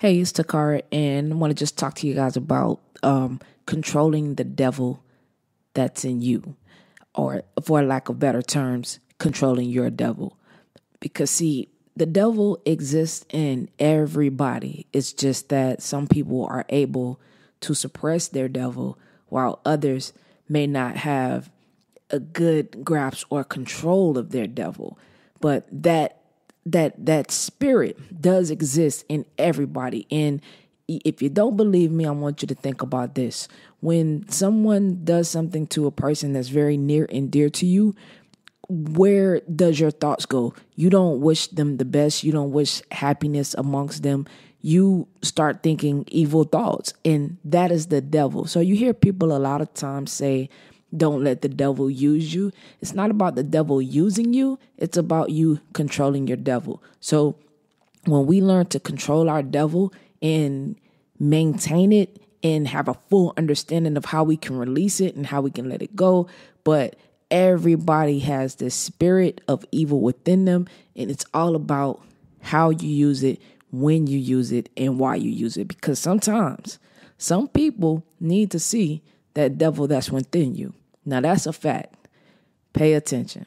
Hey, it's Takara, and I want to just talk to you guys about um, controlling the devil that's in you, or for lack of better terms, controlling your devil. Because, see, the devil exists in everybody. It's just that some people are able to suppress their devil while others may not have a good grasp or control of their devil. But that that that spirit does exist in everybody and if you don't believe me i want you to think about this when someone does something to a person that's very near and dear to you where does your thoughts go you don't wish them the best you don't wish happiness amongst them you start thinking evil thoughts and that is the devil so you hear people a lot of times say don't let the devil use you. It's not about the devil using you, it's about you controlling your devil. So when we learn to control our devil and maintain it and have a full understanding of how we can release it and how we can let it go, but everybody has this spirit of evil within them and it's all about how you use it, when you use it, and why you use it because sometimes some people need to see that devil that's within you. Now that's a fact. Pay attention.